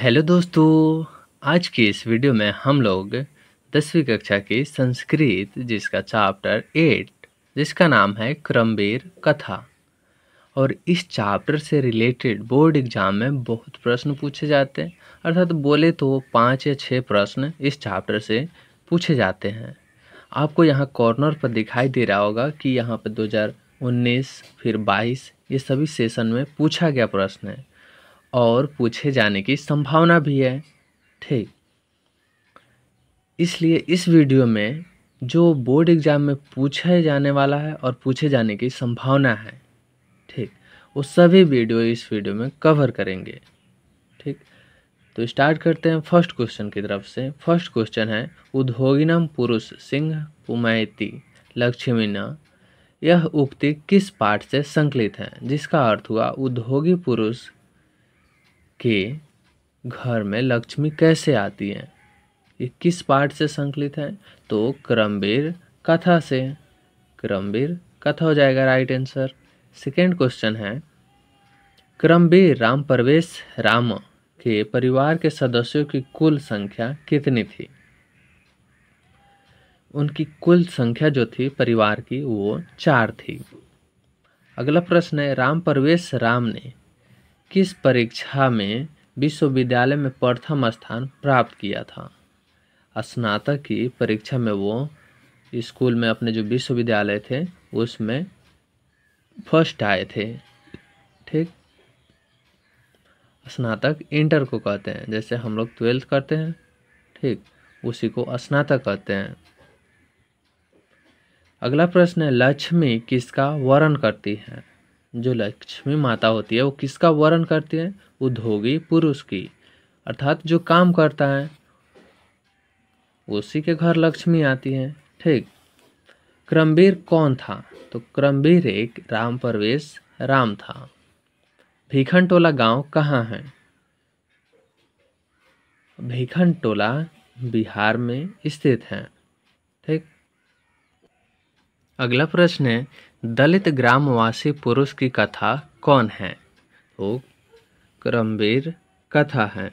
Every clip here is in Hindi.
हेलो दोस्तों आज की इस वीडियो में हम लोग दसवीं कक्षा की संस्कृत जिसका चैप्टर एट जिसका नाम है क्रमवीर कथा और इस चैप्टर से रिलेटेड बोर्ड एग्जाम में बहुत प्रश्न पूछे जाते हैं अर्थात तो बोले तो पाँच या छः प्रश्न इस चैप्टर से पूछे जाते हैं आपको यहाँ कॉर्नर पर दिखाई दे रहा होगा कि यहाँ पर 2019 फिर 22 ये सभी सेशन में पूछा गया प्रश्न है और पूछे जाने की संभावना भी है ठीक इसलिए इस वीडियो में जो बोर्ड एग्ज़ाम में पूछे जाने वाला है और पूछे जाने की संभावना है ठीक वो सभी वीडियो इस वीडियो में कवर करेंगे ठीक तो स्टार्ट करते हैं फर्स्ट क्वेश्चन की तरफ से फर्स्ट क्वेश्चन है उद्योगिनम पुरुष सिंह उमैती लक्ष्मीना यह उक्ति किस पाठ से संकलित है जिसका अर्थ हुआ उद्योगी पुरुष के घर में लक्ष्मी कैसे आती है ये किस पाठ से संकलित है तो क्रमवीर कथा से क्रमवीर कथा हो जाएगा राइट आंसर सेकेंड क्वेश्चन है क्रमवीर राम परवेश राम के परिवार के सदस्यों की कुल संख्या कितनी थी उनकी कुल संख्या जो थी परिवार की वो चार थी अगला प्रश्न है राम परवेश राम ने किस परीक्षा में विश्वविद्यालय में प्रथम स्थान प्राप्त किया था स्नातक की परीक्षा में वो स्कूल में अपने जो विश्वविद्यालय थे उसमें फर्स्ट आए थे ठीक स्नातक इंटर को कहते हैं जैसे हम लोग ट्वेल्थ करते हैं ठीक उसी को स्नातक कहते हैं अगला प्रश्न है लक्ष्मी किसका वर्ण करती है जो लक्ष्मी माता होती है वो किसका वर्ण करती है उद्योगी पुरुष की अर्थात जो काम करता है उसी के घर लक्ष्मी आती है ठीक क्रमवीर कौन था तो क्रमवीर एक राम परवेश राम था भीखन टोला गाँव कहाँ है भीखन टोला बिहार में स्थित है ठीक अगला प्रश्न है दलित ग्रामवासी पुरुष की कथा कौन है तो करमवीर कथा है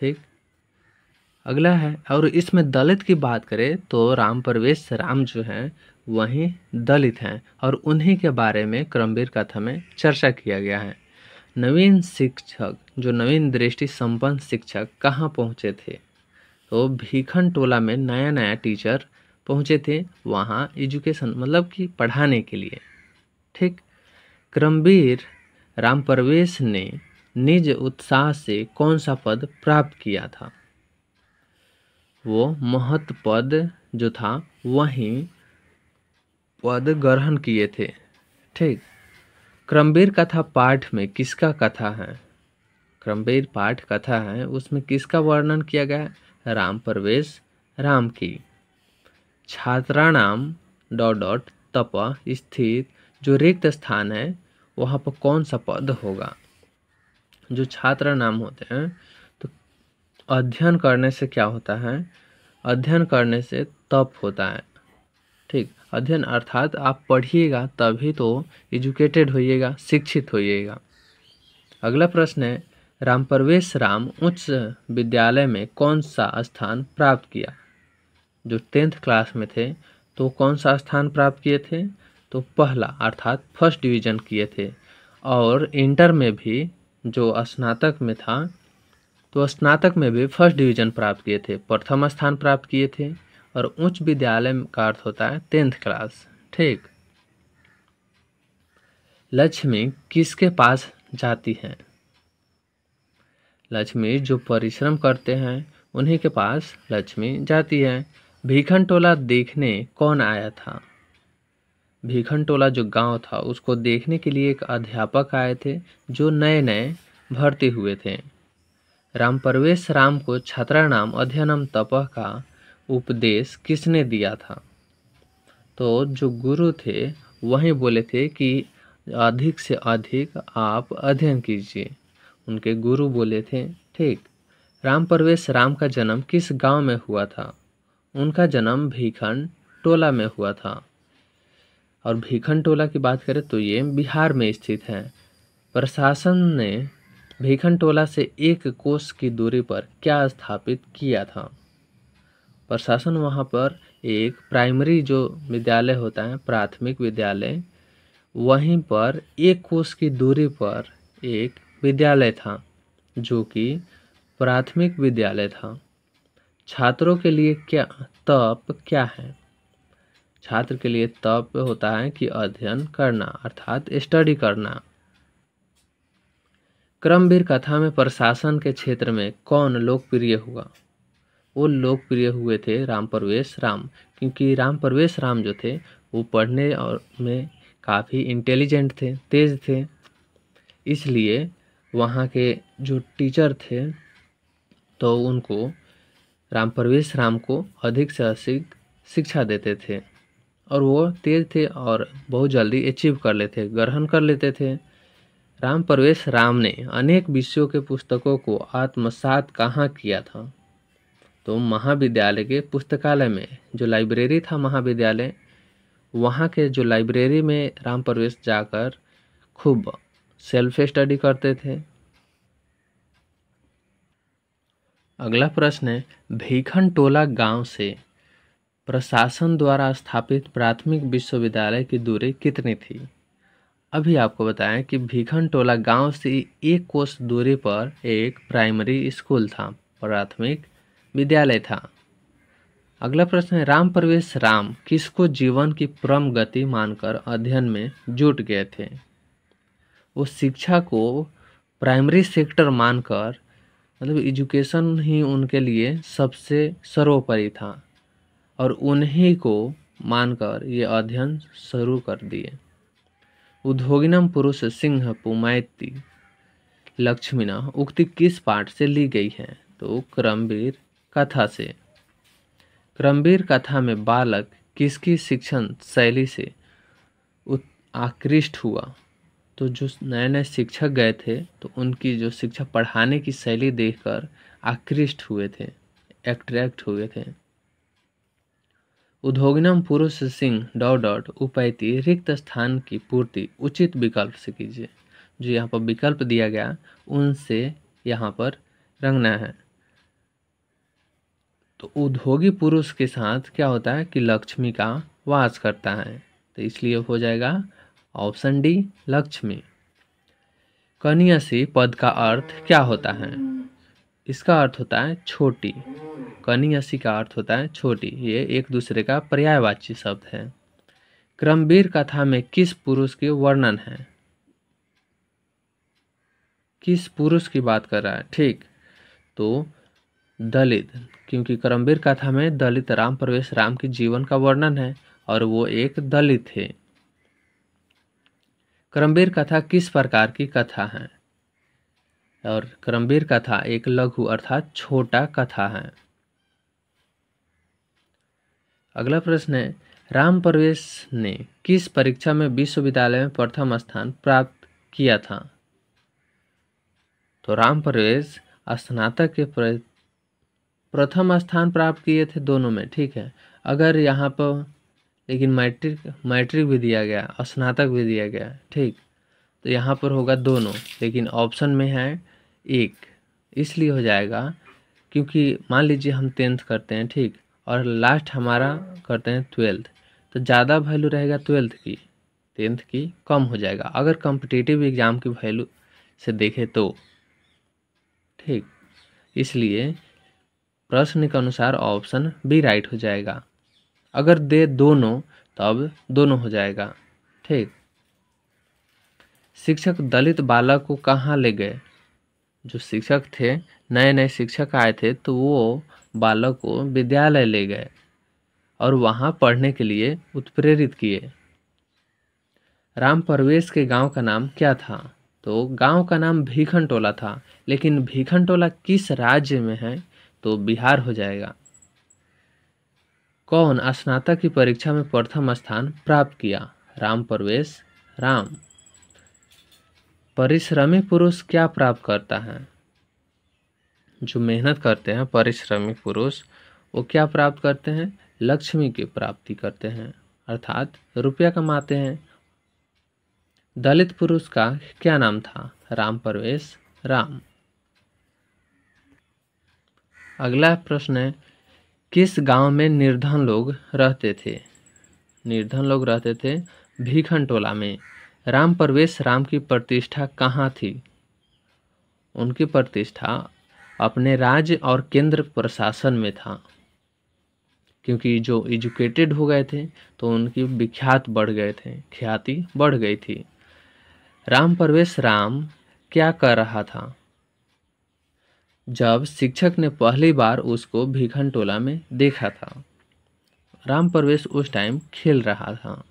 ठीक अगला है और इसमें दलित की बात करें तो राम परवेश राम जो हैं वही दलित हैं और उन्हीं के बारे में क्रमवीर कथा में चर्चा किया गया है नवीन शिक्षक जो नवीन दृष्टि संपन्न शिक्षक कहाँ पहुँचे थे तो भीखन टोला में नया नया टीचर पहुँचे थे वहाँ एजुकेशन मतलब कि पढ़ाने के लिए ठीक क्रमवीर राम परवेश ने निज उत्साह से कौन सा पद प्राप्त किया था वो महत पद जो था वहीं पद ग्रहण किए थे ठीक क्रमवीर कथा पाठ में किसका कथा है क्रमवीर पाठ कथा है उसमें किसका वर्णन किया गया राम परवेश राम की छात्राणाम डॉट डॉट तप स्थित जो रिक्त स्थान है वहाँ पर कौन सा पद होगा जो छात्र नाम होते हैं तो अध्ययन करने से क्या होता है अध्ययन करने से तप होता है ठीक अध्ययन अर्थात आप पढ़िएगा तभी तो एजुकेटेड होइएगा शिक्षित होइएगा अगला प्रश्न है रामप्रवेश राम उच्च विद्यालय में कौन सा स्थान प्राप्त किया जो टेंथ क्लास में थे तो कौन सा स्थान प्राप्त किए थे तो पहला अर्थात फर्स्ट डिवीजन किए थे और इंटर में भी जो स्नातक में था तो स्नातक में भी फर्स्ट डिवीजन प्राप्त किए थे प्रथम स्थान प्राप्त किए थे और उच्च विद्यालय का अर्थ होता है टेंथ क्लास ठीक लक्ष्मी किसके पास जाती है लक्ष्मी जो परिश्रम करते हैं उन्हीं के पास लक्ष्मी जाती है भीखन टोला देखने कौन आया था भीखन टोला जो गांव था उसको देखने के लिए एक अध्यापक आए थे जो नए नए भर्ती हुए थे राम परवेश राम को नाम अध्ययनम तपह का उपदेश किसने दिया था तो जो गुरु थे वहीं बोले थे कि अधिक से अधिक आप अध्ययन कीजिए उनके गुरु बोले थे ठीक राम परवेश राम का जन्म किस गांव में हुआ था उनका जन्म भीखंड टोला में हुआ था और भीखंड टोला की बात करें तो ये बिहार में स्थित है प्रशासन ने भीखन टोला से एक कोस की दूरी पर क्या स्थापित किया था प्रशासन वहाँ पर एक प्राइमरी जो विद्यालय होता है प्राथमिक विद्यालय वहीं पर एक कोस की दूरी पर एक विद्यालय था जो कि प्राथमिक विद्यालय था छात्रों के लिए क्या तप क्या है छात्र के लिए तप होता है कि अध्ययन करना अर्थात स्टडी करना क्रमवीर कथा में प्रशासन के क्षेत्र में कौन लोकप्रिय हुआ वो लोकप्रिय हुए थे राम प्रवेश राम क्योंकि राम प्रवेश राम जो थे वो पढ़ने और में काफ़ी इंटेलिजेंट थे तेज थे इसलिए वहाँ के जो टीचर थे तो उनको राम परवेश राम को अधिक से अधिक शिक्षा देते थे और वो तेज थे और बहुत जल्दी अचीव कर लेते ग्रहण कर लेते थे राम परवेश राम ने अनेक विषयों के पुस्तकों को आत्मसात कहाँ किया था तो महाविद्यालय के पुस्तकालय में जो लाइब्रेरी था महाविद्यालय वहाँ के जो लाइब्रेरी में राम प्रवेश जाकर खूब सेल्फ स्टडी करते थे अगला प्रश्न है भीखन टोला गांव से प्रशासन द्वारा स्थापित प्राथमिक विश्वविद्यालय की दूरी कितनी थी अभी आपको बताएं कि भीखन टोला गांव से एक कोस दूरी पर एक प्राइमरी स्कूल था प्राथमिक विद्यालय था अगला प्रश्न है राम प्रवेश राम किसको जीवन की परम गति मानकर अध्ययन में जुट गए थे वो शिक्षा को प्राइमरी सेक्टर मानकर मतलब एजुकेशन ही उनके लिए सबसे सर्वोपरि था और उन्हीं को मानकर ये अध्ययन शुरू कर दिए उद्योगिनम पुरुष सिंह पुमायती लक्ष्मीना उक्ति किस पाठ से ली गई है तो क्रमवीर कथा से क्रमवीर कथा में बालक किसकी शिक्षण शैली से आकृष्ट हुआ तो जो नए नए शिक्षक गए थे तो उनकी जो शिक्षा पढ़ाने की शैली देखकर आकृष्ट हुए थे एट्रैक्ट हुए थे उद्योगिनम पुरुष सिंह डॉट डॉट उपायती रिक्त स्थान की पूर्ति उचित विकल्प से कीजिए जो यहाँ पर विकल्प दिया गया उनसे यहाँ पर रंगना है तो उद्योगी पुरुष के साथ क्या होता है कि लक्ष्मी का वास करता है तो इसलिए हो जाएगा ऑप्शन डी लक्ष्मी कन्यासी पद का अर्थ क्या होता है इसका अर्थ होता है छोटी कन्यासी का अर्थ होता है छोटी ये एक दूसरे का पर्यायवाची शब्द है क्रमवीर कथा में किस पुरुष के वर्णन है किस पुरुष की बात कर रहा है ठीक तो दलित क्योंकि क्रमवीर कथा में दलित राम प्रवेश राम के जीवन का वर्णन है और वो एक दलित थे करमबीर कथा किस प्रकार की कथा है और करमबीर कथा एक लघु अर्थात छोटा कथा है अगला प्रश्न है राम प्रवेश ने किस परीक्षा में विश्वविद्यालय में प्रथम स्थान प्राप्त किया था तो राम प्रवेश स्नातक के प्रथम स्थान प्राप्त किए थे दोनों में ठीक है अगर यहाँ पर लेकिन मैट्रिक मैट्रिक भी दिया गया और स्नातक भी दिया गया ठीक तो यहाँ पर होगा दोनों लेकिन ऑप्शन में है एक इसलिए हो जाएगा क्योंकि मान लीजिए हम टेंथ करते हैं ठीक और लास्ट हमारा करते हैं ट्वेल्थ तो ज़्यादा वैल्यू रहेगा ट्वेल्थ की टेंथ की कम हो जाएगा अगर कॉम्पिटिटिव एग्ज़ाम की वैल्यू से देखें तो ठीक इसलिए प्रश्न के अनुसार ऑप्शन बी राइट हो जाएगा अगर दे दोनों तब दोनों हो जाएगा ठीक शिक्षक दलित बालक को कहाँ ले गए जो शिक्षक थे नए नए शिक्षक आए थे तो वो बालक को विद्यालय ले गए और वहाँ पढ़ने के लिए उत्प्रेरित किए राम परवेश के गांव का नाम क्या था तो गांव का नाम भीखन टोला था लेकिन भीखन टोला किस राज्य में है तो बिहार हो जाएगा कौन स्नातक की परीक्षा में प्रथम स्थान प्राप्त किया राम प्रवेश राम परिश्रमी पुरुष क्या प्राप्त करता है जो मेहनत करते हैं परिश्रमी पुरुष वो क्या प्राप्त करते हैं लक्ष्मी की प्राप्ति करते हैं अर्थात रुपया कमाते हैं दलित पुरुष का क्या नाम था राम प्रवेश राम अगला प्रश्न है किस गांव में निर्धन लोग रहते थे निर्धन लोग रहते थे भीखन टोला में राम प्रवेश राम की प्रतिष्ठा कहाँ थी उनकी प्रतिष्ठा अपने राज्य और केंद्र प्रशासन में था क्योंकि जो एजुकेटेड हो गए थे तो उनकी विख्यात बढ़ गए थे ख्याति बढ़ गई थी राम प्रवेश राम क्या कर रहा था जब शिक्षक ने पहली बार उसको भीखन टोला में देखा था राम प्रवेश उस टाइम खेल रहा था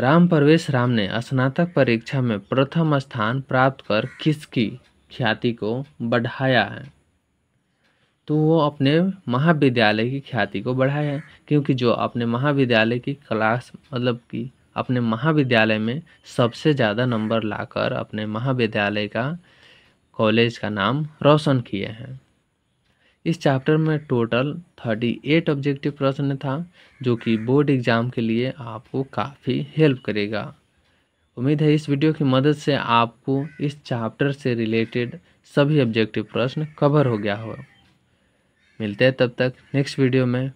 राम प्रवेश राम ने स्नातक परीक्षा में प्रथम स्थान प्राप्त कर किसकी ख्याति को बढ़ाया है तो वो अपने महाविद्यालय की ख्याति को बढ़ाया है क्योंकि जो अपने महाविद्यालय की क्लास मतलब कि अपने महाविद्यालय में सबसे ज़्यादा नंबर लाकर अपने महाविद्यालय का कॉलेज का नाम रोशन किए हैं इस चैप्टर में टोटल थर्टी एट ऑब्जेक्टिव प्रश्न था जो कि बोर्ड एग्ज़ाम के लिए आपको काफ़ी हेल्प करेगा उम्मीद है इस वीडियो की मदद से आपको इस चैप्टर से रिलेटेड सभी ऑब्जेक्टिव प्रश्न कवर हो गया हो मिलते हैं तब तक नेक्स्ट वीडियो में